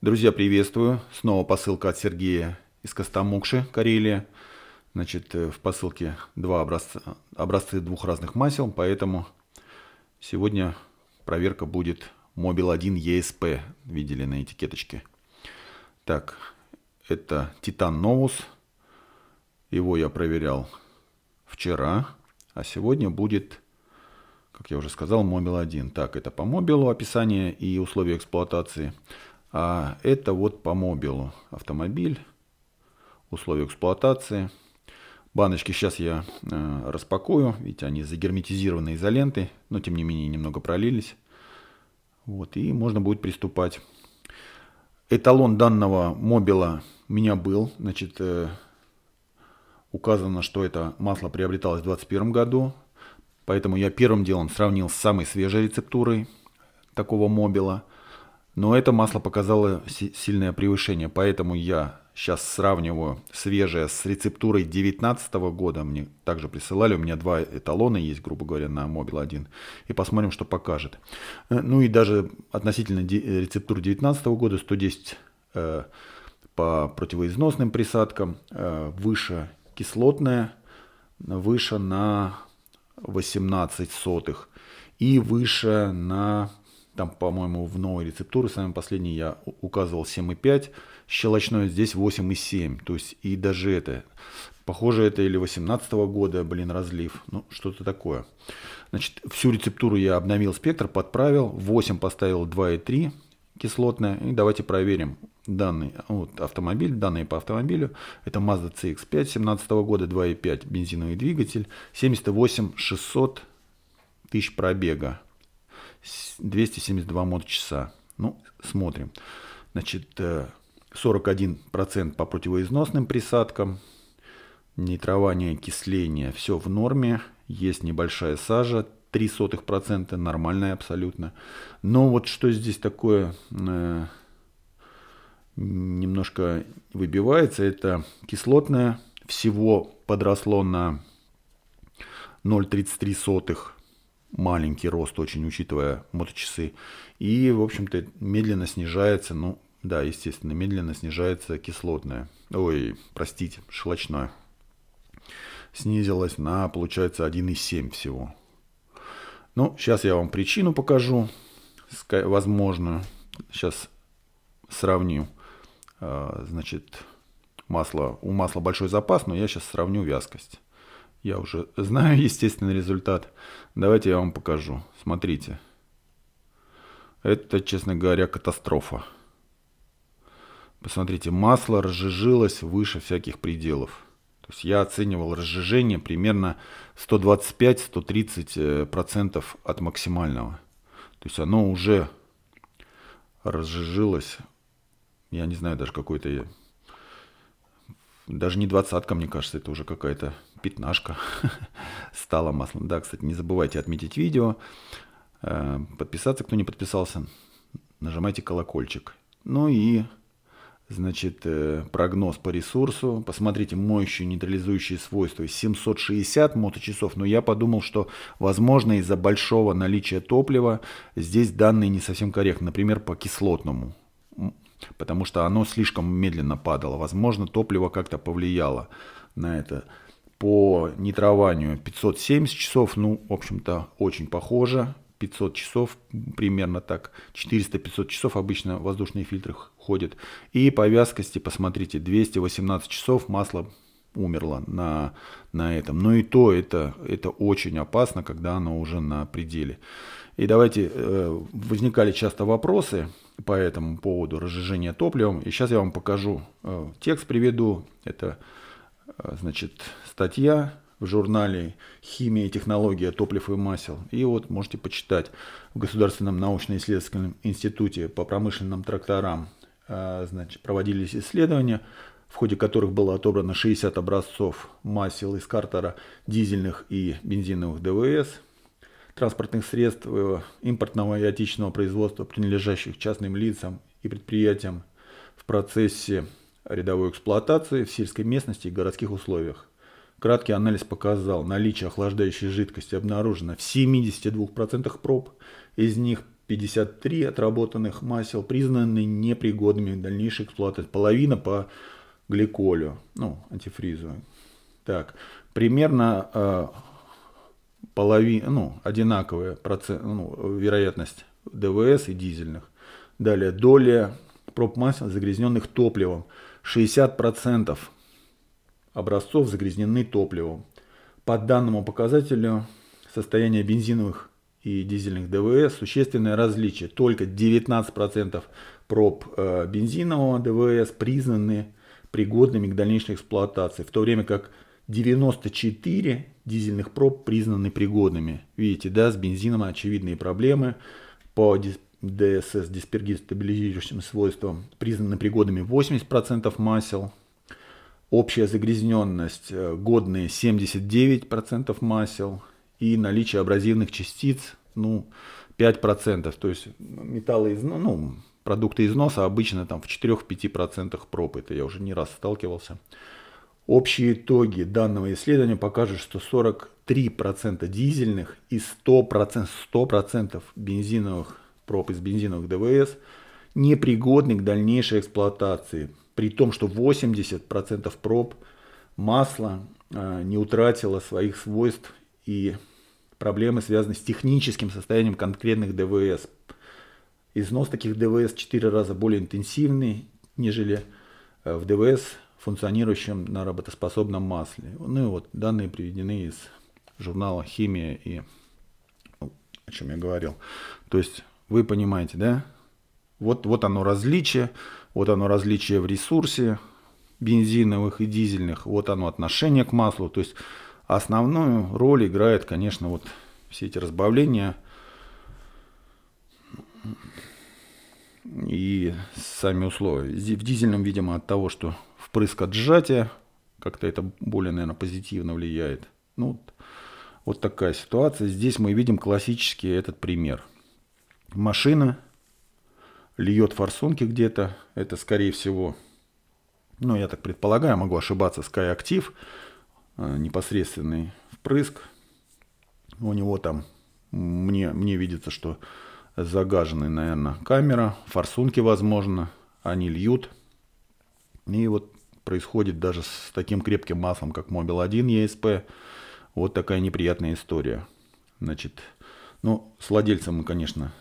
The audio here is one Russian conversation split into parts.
Друзья, приветствую. Снова посылка от Сергея из Костомукши, Карелия. Значит, э, в посылке два образца, образцы двух разных масел, поэтому сегодня проверка будет Mobil 1 ESP, видели на этикеточке. Так, это Titan Novus. Его я проверял вчера, а сегодня будет, как я уже сказал, Mobil 1. Так, это по мобилу описание и условия эксплуатации. А это вот по мобилу автомобиль, условия эксплуатации. Баночки сейчас я э, распакую, ведь они загерметизированы изолентой, но тем не менее немного пролились. Вот, и можно будет приступать. Эталон данного мобила у меня был, значит, э, указано, что это масло приобреталось в 2021 году, поэтому я первым делом сравнил с самой свежей рецептурой такого мобила – но это масло показало сильное превышение, поэтому я сейчас сравниваю свежее с рецептурой 2019 года. Мне также присылали, у меня два эталона есть, грубо говоря, на Mobile 1. И посмотрим, что покажет. Э, ну и даже относительно э, рецептуры 2019 года 110 э, по противоизносным присадкам, э, выше кислотная, выше на 18 сотых и выше на там, по-моему, в новой рецептуре, самый последний, я указывал 7,5. щелочной здесь 8,7. То есть и даже это. Похоже, это или 18 года, блин, разлив. Ну, что-то такое. Значит, всю рецептуру я обновил спектр, подправил. 8 поставил 2,3 кислотное. И давайте проверим данный вот, автомобиль, данные по автомобилю. Это Mazda CX-5 17 -го года, 2,5 бензиновый двигатель, 78 600 тысяч пробега. 272 моточаса. Ну, смотрим. Значит, 41% э, по противоизносным присадкам, нитрование, окисление, все в норме, есть небольшая сажа, 0,03%, нормальная абсолютно. Но вот что здесь такое э, немножко выбивается, это кислотное всего подросло на 0,33 маленький рост очень, учитывая моточасы. И, в общем-то, медленно снижается, ну, да, естественно, медленно снижается кислотное. Ой, простите, щелочное. Снизилось на, получается, 1,7 всего. Ну, сейчас я вам причину покажу, возможную. Сейчас сравню. А, значит, масло, у масла большой запас, но я сейчас сравню вязкость. Я уже знаю естественный результат. Давайте я вам покажу. Смотрите. Это, честно говоря, катастрофа. Посмотрите, масло разжижилось выше всяких пределов. То есть я оценивал разжижение примерно 125-130% э, от максимального. То есть оно уже разжижилось, я не знаю, даже какой-то, даже не двадцатка, мне кажется, это уже какая-то пятнашка стала маслом. Да, кстати, не забывайте отметить видео, э, подписаться, кто не подписался, нажимайте колокольчик. Ну и, значит, э, прогноз по ресурсу. Посмотрите, моющие нейтрализующие свойства 760 моточасов, но я подумал, что, возможно, из-за большого наличия топлива здесь данные не совсем корректны. Например, по кислотному потому что оно слишком медленно падало. Возможно, топливо как-то повлияло на это по нитрованию 570 часов, ну, в общем-то, очень похоже. 500 часов, примерно так, 400-500 часов обычно в воздушные фильтры ходят. И по вязкости, посмотрите, 218 часов масло умерло на, на этом. Но ну и то это, это очень опасно, когда оно уже на пределе. И давайте, э, возникали часто вопросы по этому поводу разжижения топливом. И сейчас я вам покажу, э, текст приведу, это Э, значит, статья в журнале «Химия и технология топлив и масел». И вот можете почитать в Государственном научно-исследовательском институте по промышленным тракторам э, значит, проводились исследования, в ходе которых было отобрано 60 образцов масел из картера дизельных и бензиновых ДВС, транспортных средств э, импортного и отечественного производства, принадлежащих частным лицам и предприятиям в процессе рядовой эксплуатации в сельской местности и городских условиях. Краткий анализ показал, наличие охлаждающей жидкости обнаружено в 72% проб, из них 53 отработанных масел признаны непригодными к дальнейшей эксплуатации. Половина по гликолю, ну, антифризу. Так, примерно э, половина, ну, одинаковая процент, ну, вероятность ДВС и дизельных. Далее, доля проб масел, загрязненных топливом – 60% образцов загрязнены топливом. По данному показателю состояние бензиновых и дизельных ДВС существенное различие. Только 19% проб э, бензинового ДВС признаны пригодными к дальнейшей эксплуатации, в то время как 94 дизельных проб признаны пригодными. Видите, да, с бензином очевидные проблемы по DSS с стабилизирующим свойством признаны пригодными 80% масел, общая загрязненность э, годные 79% масел и наличие абразивных частиц ну, 5%. То есть металлы из, ну, продукты износа обычно там в 4-5% проб. Это я уже не раз сталкивался. Общие итоги данного исследования покажут, что 43% дизельных и 100%, 100 бензиновых проб из бензиновых ДВС непригодны к дальнейшей эксплуатации, при том, что 80% проб масла э, не утратило своих свойств и проблемы связаны с техническим состоянием конкретных ДВС. Износ таких ДВС в 4 раза более интенсивный, нежели э, в ДВС, функционирующем на работоспособном масле. Ну и вот данные приведены из журнала «Химия» и ну, о чем я говорил. То есть вы понимаете, да? Вот, вот оно различие, вот оно различие в ресурсе бензиновых и дизельных, вот оно отношение к маслу. То есть основную роль играет, конечно, вот все эти разбавления и сами условия. В дизельном, видимо, от того, что впрыск от сжатия, как-то это более, наверное, позитивно влияет. Ну, вот, вот такая ситуация. Здесь мы видим классический этот пример – машина льет форсунки где-то. Это, скорее всего, ну, я так предполагаю, могу ошибаться, Sky Active, э, непосредственный впрыск. У него там, мне, мне видится, что загаженная, наверное, камера, форсунки, возможно, они льют. И вот происходит даже с таким крепким маслом, как Mobil 1 ESP, вот такая неприятная история. Значит, ну, с владельцем мы, конечно,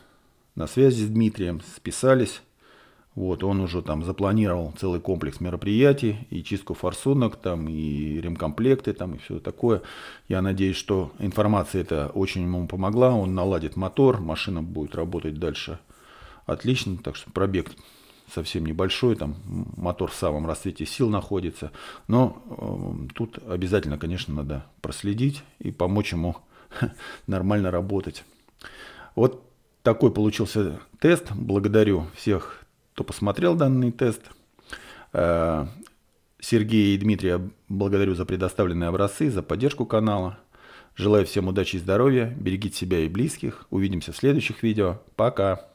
на связи с Дмитрием, списались. Вот, он уже там запланировал целый комплекс мероприятий, и чистку форсунок, там, и ремкомплекты, там, и все такое. Я надеюсь, что информация эта очень ему помогла. Он наладит мотор, машина будет работать дальше отлично, так что пробег совсем небольшой, там мотор в самом расцвете сил находится. Но э, тут обязательно, конечно, надо проследить и помочь ему нормально работать. Вот такой получился тест. Благодарю всех, кто посмотрел данный тест. Э, Сергея и Дмитрия благодарю за предоставленные образцы, за поддержку канала. Желаю всем удачи и здоровья, берегите себя и близких. Увидимся в следующих видео. Пока!